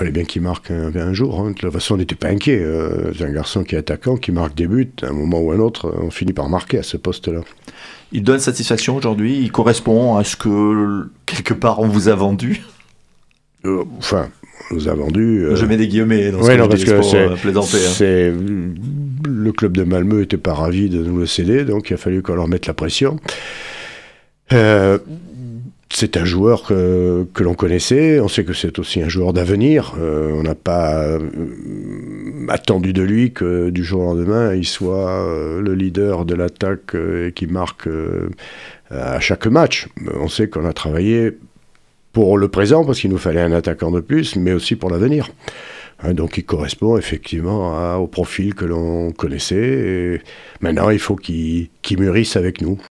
fallait bien qu'il marque un, jour. Hein. De toute façon, on n'était pas inquiet. Euh, c'est un garçon qui est attaquant, qui marque des buts. À un moment ou à un autre, euh, on finit par marquer à ce poste-là. Il donne satisfaction aujourd'hui Il correspond à ce que, quelque part, on vous a vendu euh, Enfin, on nous a vendu. Je mets des guillemets dans ce que non, parce que hein. c'est, Le club de Malmö n'était pas ravi de nous le céder, donc il a fallu qu'on leur mette la pression. Euh, c'est un joueur que, l'on connaissait. On sait que c'est aussi un joueur d'avenir. Euh, on n'a pas euh, attendu de lui que du jour au lendemain, il soit euh, le leader de l'attaque et qui marque à chaque match. On sait qu'on a travaillé pour le présent parce qu'il nous fallait un attaquant de plus, mais aussi pour l'avenir. Hein, donc il correspond effectivement au profil que l'on connaissait. maintenant, il faut qu'il mûrisse avec nous.